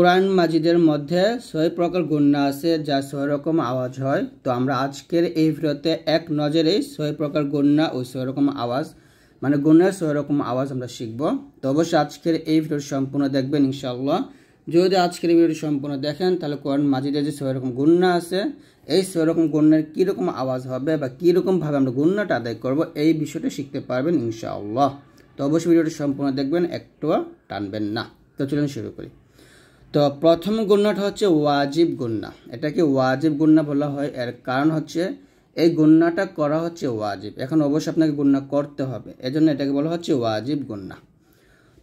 কোরআন মাজিদের মধ্যে ছয় প্রকার গুন্না আছে যা ছয় রকম আওয়াজ হয় তো আমরা আজকের এই ভিডিওতে এক নজরেই ছয় প্রকার গুন্না ও ছয় রকম আওয়াজ মানে গুন্নার ছয় রকম আওয়াজ আমরা শিখব তো অবশ্যই আজকের এই ভিডিওটি সম্পূর্ণ দেখবেন ইনশাআল্লাহ যদি আজকের এই ভিডিওটি সম্পূর্ণ দেখেন তাহলে কোরআন মাজিদের যে ছয় রকম গুন্না আছে এই ছয় রকম গুন্নার কীরকম আওয়াজ হবে বা কীরকমভাবে আমরা গুন্নাটা আদায় করব এই বিষয়টা শিখতে পারবেন ইনশাআল্লাহ তো অবশ্যই ভিডিওটি সম্পূর্ণ দেখবেন একটু টানবেন না তো চলুন শুরু করি তো প্রথম গণ্যাটা হচ্ছে ওয়াজিব গুন্না এটাকে ওয়াজিব গুন্না বলা হয় এর কারণ হচ্ছে এই গণ্যাটা করা হচ্ছে ওয়াজিব এখন অবশ্যই আপনাকে গুন্না করতে হবে এজন্য এটাকে বলা হচ্ছে ওয়াজিব গুন্না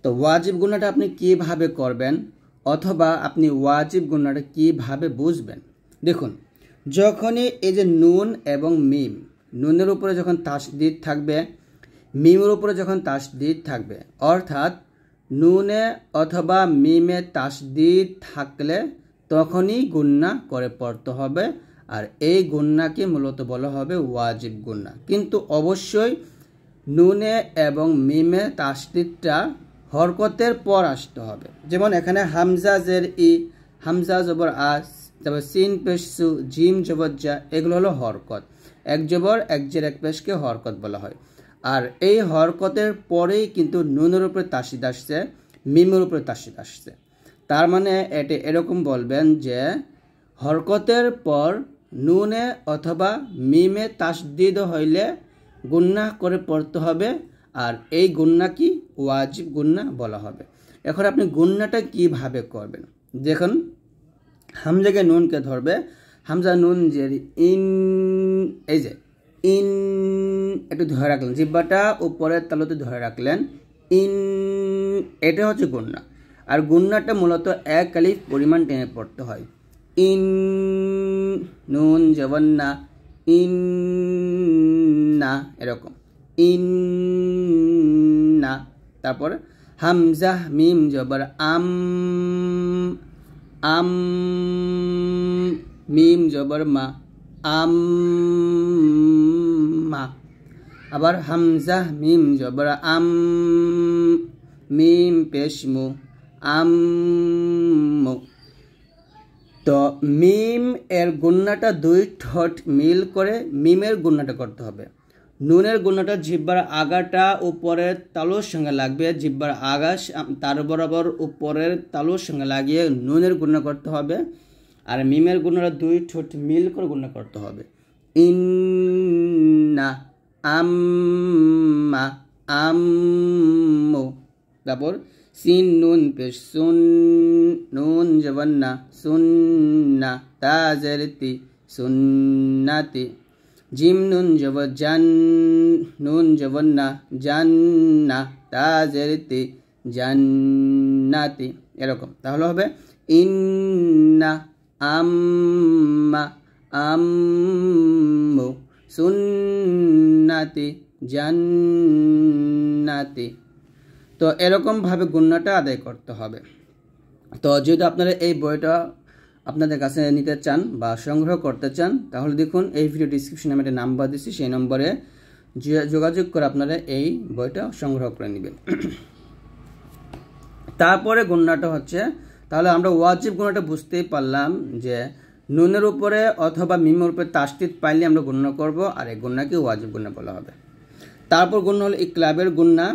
তো ওয়াজিব গুন্নাটা আপনি কিভাবে করবেন অথবা আপনি ওয়াজিব গুন্নাটা কিভাবে বুঝবেন দেখুন যখনই এই যে নুন এবং মিম নুনের উপরে যখন তাসদিদ থাকবে মিমের উপরে যখন তাসদিদ থাকবে অর্থাৎ নুনে অথবা মিমে তাসদিদ থাকলে তখনই গুন্না করে পড়তে হবে আর এই গুন্নাকে মূলত বলা হবে ওয়াজিব গুন্না কিন্তু অবশ্যই নুনে এবং মিমে তাসদিদটা হরকতের পর আসতে হবে যেমন এখানে হামজা জের ই হামজা জবর আস তারপর সিন পেশু জিম জবজ্জা এগুলো হলো হরকত এক জবর এক জের এক পেশকে হরকত বলা হয় আর এই হরকতের পরেই কিন্তু নুনের উপরে তাসিদ আসছে মিমের উপরে তাসিদ আসছে তার মানে এটি এরকম বলবেন যে হরকতের পর নুনে অথবা মিমে তাসদিদ হইলে গুন্না করে পড়তে হবে আর এই গুন্না কি ওয়াজিব গুন্না বলা হবে এখন আপনি গুন্নাটা কিভাবে করবেন দেখুন হামজাকে নুনকে ধরবে হামজা নুন যে ইন এই যে ইন একটু ধরে রাখলেন জিব্বাটা উপরের তালুতে ধরে রাখলেন ইন এটা হচ্ছে গুন্না আর গুন্নাটা মূলত এক আলিফ পরিমাণ টেনে পড়তে হয় ইন নুন জবন্না ইন না এরকম ইন না তারপর হামজাহ মিম জবর আম আম মিম জবর মা আম্মা আবার হামজাহ মিম জবরা আম মিম পেশমু আম তো মিম এর গুন্নাটা দুই ঠট মিল করে মিমের গুন্নাটা করতে হবে নুনের গুন্নাটা জিব্বার আগাটা উপরের তালুর সঙ্গে লাগবে জিব্বার আগাশ তার বরাবর উপরের তালুর সঙ্গে লাগিয়ে নুনের গুন্না করতে হবে আর মিমের গুণরা দুই ঠোঁট মিল করে গুণ করতে হবে ইন্না আম্মা আম্মু তারপর সিন নুন পেশ সুন নুন জবন্না সুন্না তাজারতি সুন্নাতি জিম নুন জব জান নুন জবন্না জান্না তাজারতি জান্নাতি এরকম তাহলে হবে ইন্না আম্মা আম্মু সুন্নাতে জান্নাতে তো এরকমভাবে গুণাটা আদায় করতে হবে তো যদি আপনারা এই বইটা আপনাদের কাছে নিতে চান বা সংগ্রহ করতে চান তাহলে দেখুন এই ভিডিও ডিসক্রিপশনে আমি একটা নাম্বার দিচ্ছি সেই নম্বরে যোগাযোগ করে আপনারা এই বইটা সংগ্রহ করে নেবেন তারপরে গুণাটা হচ্ছে তাহলে আমরা ওয়াজিব গুণাটা বুঝতেই পারলাম যে নুনের উপরে অথবা মিমের উপরে তাস্তিত পাইলে আমরা গণ্য করব আর এই গুণাকে ওয়াজিব গুণা বলা হবে তারপর গুণ হলো ইকলাবের গুণা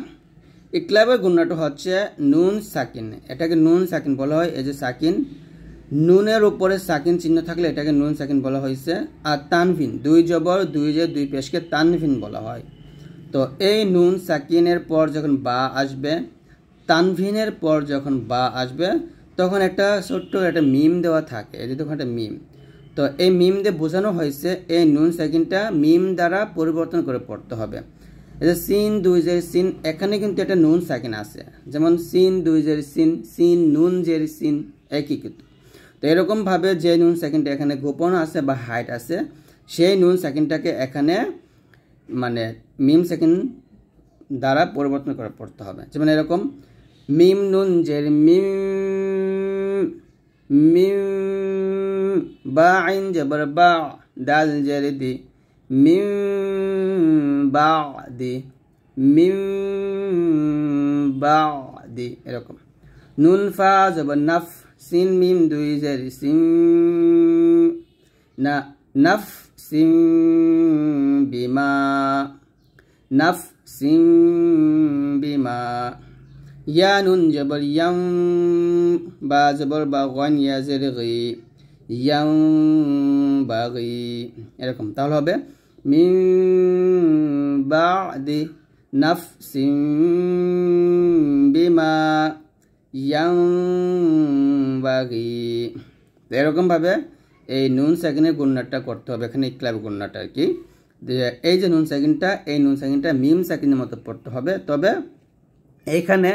ইকলাবের গুণাটা হচ্ছে নুন সাকিন এটাকে নুন সাকিন বলা হয় এই যে সাকিন নুনের উপরে সাকিন চিহ্ন থাকলে এটাকে নুন সাকিন বলা হয়েছে আর তানভিন দুই জবর দুই যে দুই পেশকে তানভিন বলা হয় তো এই নুন সাকিনের পর যখন বা আসবে তানভিনের পর যখন বা আসবে তখন একটা ছোট্ট একটা মিম দেওয়া থাকে এটি তখন একটা মিম তো এই মিম দিয়ে বোঝানো হয়েছে এই নুন সেকেন্ডটা মিম দ্বারা পরিবর্তন করে পড়তে হবে এটা সিন দুই জের সিন এখানে কিন্তু একটা নুন সেকেন্ড আছে যেমন সিন দুই জের সিন সিন নুন জের সিন একই কিন্তু তো এরকমভাবে যে নুন সেকেন্ডটা এখানে গোপন আছে বা হাইট আছে সেই নুন সেকেন্ডটাকে এখানে মানে মিম সেকেন্ড দ্বারা পরিবর্তন করে পড়তে হবে যেমন এরকম মিম নুন জের মিম من باع جبر باع دال جلدي من بعد من بعد এরকম নুন ফা জবর নাফ সিন মিম দুই জের সিম না নাফ সিম বিমা নাফ সিম বিমা یا نون جبر یم با জবর বা গন ইয়া জের গি ইয়াম বাগি এরকম তাহলে হবে মিন বাদি নাফসিম বিমা ইয়াম বাগি এরকমভাবে এই নুন সেকেন্ডের গুণনাটা করতে হবে এখানে ইকলাব গুণনাটা আর কি এই যে নুন সেকেন্ডটা এই নুন সেকেন্ডটা মিম সেকেন্ডের মতো পড়তে হবে তবে এখানে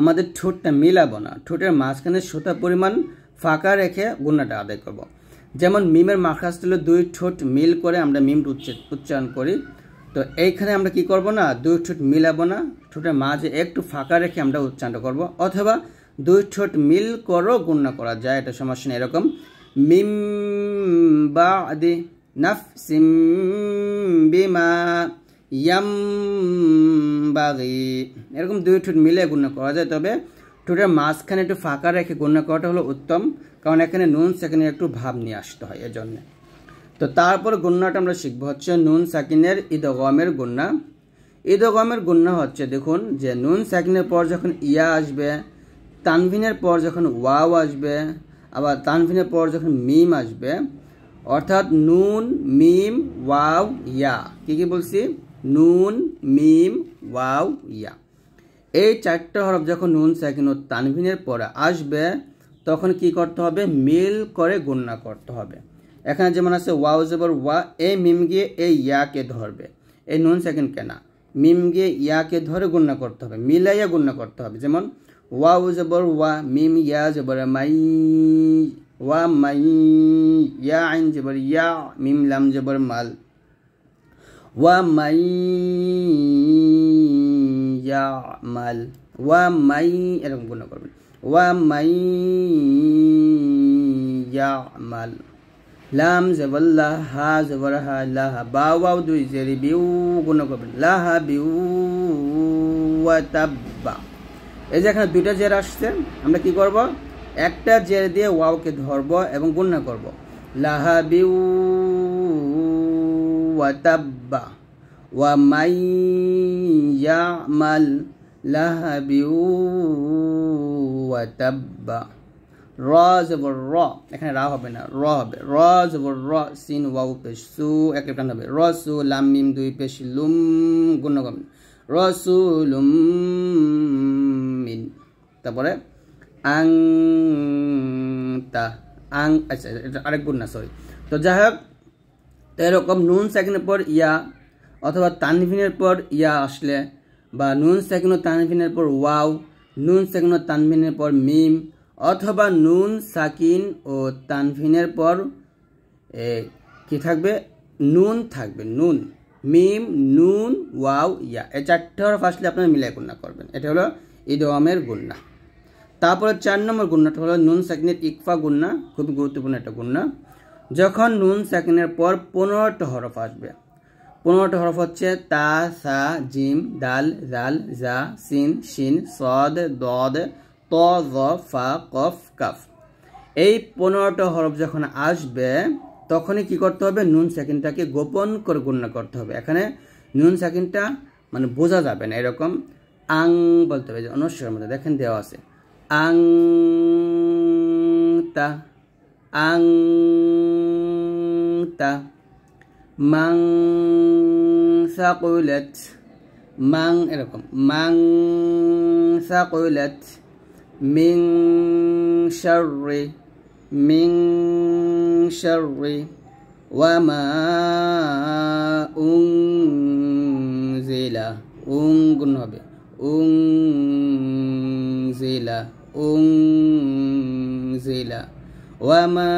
আমাদের ঠোঁটটা মিলাবো না ঠোঁটের মাঝখানে সুতা পরিমাণ ফাঁকা রেখে গুণাটা আদায় করব। যেমন মিমের মাখাস তুলে দুই ঠোঁট মিল করে আমরা মিম উচ্চারণ করি তো এইখানে আমরা কি করব না দুই ঠোঁট মিলাবো না ঠোঁটের মাঝে একটু ফাঁকা রেখে আমরা উচ্চারণ করব অথবা দুই ঠোঁট মিল করো গুণনা করা যায় এটা সমস্যা নেই এরকম মিম বা আদি নাফ সিম বিমা ইয়ামবাগি এরকম দুই ঠোঁট মিলে গুণনা করা যায় তবে ঠোঁটের মাঝখানে একটু ফাঁকা রেখে গুণনা করাটা হলো উত্তম কারণ এখানে নুন সেখানে একটু ভাব নিয়ে আসতে হয় এর জন্য তো তারপর গুণনাটা আমরা শিখবো হচ্ছে নুন সাকিনের ঈদগমের ঈদ গমের গুণনা হচ্ছে দেখুন যে নুন সাকিনের পর যখন ইয়া আসবে তানভিনের পর যখন ওয়াও আসবে আবার তানভিনের পর যখন মিম আসবে অর্থাৎ নুন মিম ওয়াও ইয়া কী কী বলছি নুন মিম ওয়াও ইয়া এই চারটে হরফ যখন নুন সাকিন ও তানভিনের পরে আসবে তখন কি করতে হবে মিল করে গণনা করতে হবে এখানে যেমন আছে ওয়াও জবর ওয়া এই মিম গিয়ে এই ইয়াকে ধরবে এই নুন সাকিন কেনা মিম গিয়ে ইয়াকে ধরে গণনা করতে হবে মিলাইয়া গণনা করতে হবে যেমন ওয়াও জবর ওয়া মিম ইয়া জবর মাই ওয়া মাই ইয়া আইন জবর ইয়া মিম লাম জবর মাল ومن يعمل ومن করবেন ومن يعمل লাম জবল্লা হা জবর হা লাহা বা ওয়াও দুই জেরি বিউ গুণ করবেন লাহা বিউ এই যে এখানে দুইটা জের আসছে আমরা কি করব একটা জের দিয়ে ওয়াওকে ধরব এবং গুণনা করব লাহা বিউ وتب ومن يعمل لهب وتب র জবর র এখানে রা হবে না র হবে র জবর র সিন ওয়াউ পেশ সু এক টান হবে র সু লাম দুই পেশ লুম গুণগম র সু লুম মিন তারপরে আং তা আং আচ্ছা আরেক গুণ না সরি তো যাই হোক তো এরকম নুন সেকেন্ডের পর ইয়া অথবা তানভিনের পর ইয়া আসলে বা নুন সেকেন্ড তানভিনের পর ওয়াও নুন সেকেন্ড তানভিনের পর মিম অথবা নুন সাকিন ও তানভিনের পর কি থাকবে নুন থাকবে নুন মিম নুন ওয়াও ইয়া এই চারটে হরফ আসলে আপনারা মিলাই গুণনা করবেন এটা হলো ইদমের গুণনা তারপরে চার নম্বর গুণনাটা হলো নুন সাকিনের ইকফা গুণনা খুব গুরুত্বপূর্ণ একটা গুণনা যখন নুন সেকেন্ডের পর পনেরোটা হরফ আসবে পনেরোটা হরফ হচ্ছে তা সা জিম দাল জাল জা সিন শিন সদ দদ ত জ ফা কফ কাফ এই পনেরোটা হরফ যখন আসবে তখনই কি করতে হবে নুন সেকেন্ডটাকে গোপন করে গণ্য করতে হবে এখানে নুন সেকেন্ডটা মানে বোঝা যাবে না এরকম আং বলতে হবে যে অনুষ্ঠানের মধ্যে দেখেন দেওয়া আছে আং তা أنت من ثقلت من এরকম من ثقلت من شر من شر وما أنزل أنزل أنزل أنزل وما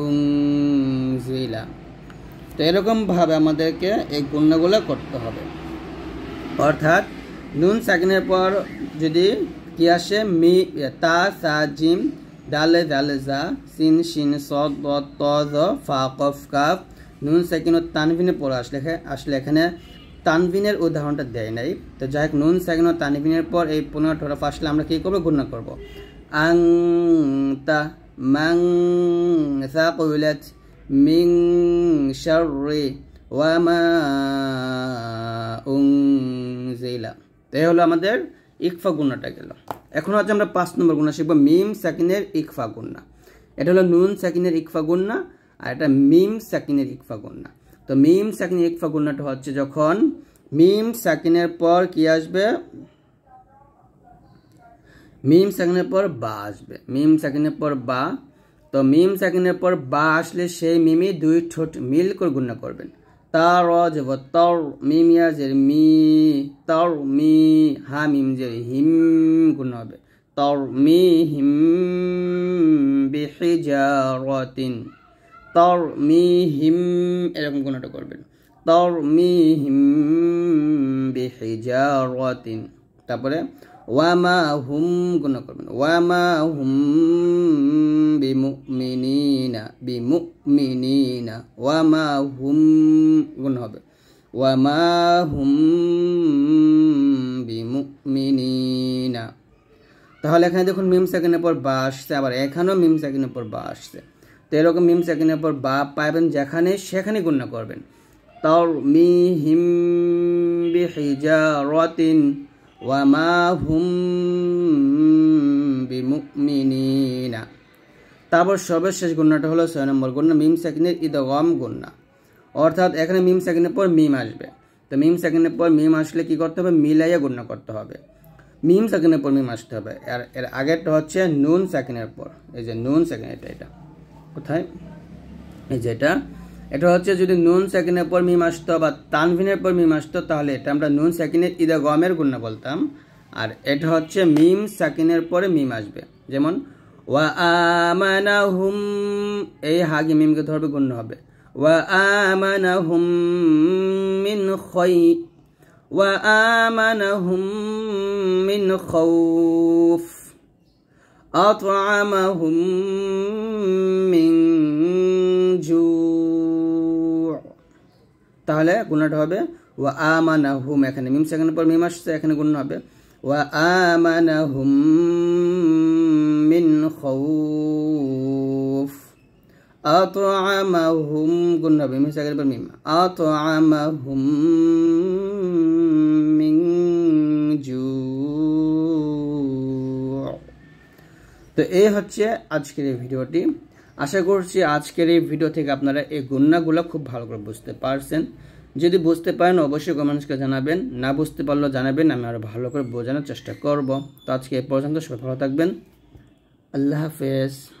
উংজিলা তো এরকমভাবে আমাদেরকে এই গুণগুলো করতে হবে অর্থাৎ নুন সাকিনের পর যদি কি আসে মি তা সা জিম দালে দালে জা সিন সিন সদ দ ত জ ফা কফ কাফ নুন সাকিন ও তানভিনের পর আসলে আসলে এখানে তানভিনের উদাহরণটা দেয় নাই তো যাই হোক নুন সাকিন ও তানভিনের পর এই পনেরোটা হরফ আসলে আমরা কী করবো গুণনা করবো أنت من ثقلت من شر وما أنزل এই হলো আমাদের ইকফা গুণাটা গেল এখন হচ্ছে আমরা পাঁচ নম্বর গুণা শিখবো মিম সাকিনের ইকফা গুণা এটা হলো নুন সাকিনের ইকফা গুণা আর এটা মিম সাকিনের ইকফা গুণা তো মিম সাকিনের ইকফা গুণাটা হচ্ছে যখন মিম সাকিনের পর কি আসবে মিম সাকিনের পর বা আসবে মিম সাকিনের পর বা তো মিম সাকিনের পর বা আসলে সেই মিমি দুই ঠোঁট মিল করে গুণ করবেন তার যাব তর মিম ইয়াজের মি তর মি হা মিম যে হিম গুণ হবে তর মি হিম বিহিজারতিন তর মি হিম এরকম গুণটা করবেন তর মি হিম বিহিজারতিন তারপরে ওয়ামা হুম গুণ করবেন ওয়ামা হুম বিমুমিনা বিমুমিনা ওয়ামা হুম গুণ হবে ওয়ামা হুম বিমুমিনা তাহলে এখানে দেখুন মিম সেকেন্ডের পর বা আসছে আবার এখানেও মিম সেকেন্ডের পর বা আসছে তো এরকম মিম সেকেন্ডের পর বা পাবেন যেখানে সেখানে গুণ করবেন তর মি হিম বিহিজারতিন وما هم বিমুমিনিনা তারপর সর্বশেষ গুণাটা হলো ছয় নম্বর গুণ মিম ইদ গম গুণা অর্থাৎ এখানে মিম সেকেন্ডের পর মিম আসবে তো মিম সেকেন্ডের পর মিম আসলে কি করতে হবে মিলাইয়া গুণা করতে হবে মিম সেকেন্ডের পর মিম আসতে হবে আর এর আগেরটা হচ্ছে নুন সেকেন্ডের পর এই যে নুন সেকেন্ড এটা এটা কোথায় এই যে এটা এটা হচ্ছে যদি নুন সেকেন্ডের পর মিম আসতো বা তানভিনের পর মিম আসতো তাহলে এটা আমরা নুন সেকেন্ডের ইদা গমের গুণনা বলতাম আর এটা হচ্ছে মিম সাকিনের পরে মিম আসবে যেমন ওয়া আমানা হুম এই হাগি মিমকে ধরবে গুণ্য হবে ওয়া আমানা হুম মিন খই ওয়া আমানা হুম মিন খৌফ أطعمهم من جوع তাহলে গুণাটা হবে ওয়া আমানা হুম এখানে মিম সেখানে পর মিম আসছে এখানে গুণ হবে ওয়া আমানা হুম মিন খৌফ আতআমাহুম গুণ হবে মিম সেখানে পর মিম আতআমাহুম মিন জু তো এই হচ্ছে আজকের ভিডিওটি আশা করছি আজকের এই ভিডিও থেকে আপনারা এই গুন্নাগুলো খুব ভালো করে বুঝতে পারছেন যদি বুঝতে পারেন অবশ্যই কমেন্টসকে জানাবেন না বুঝতে পারলেও জানাবেন আমি আরও ভালো করে বোঝানোর চেষ্টা করব তো আজকে এ পর্যন্ত সবাই ভালো থাকবেন আল্লাহ হাফেজ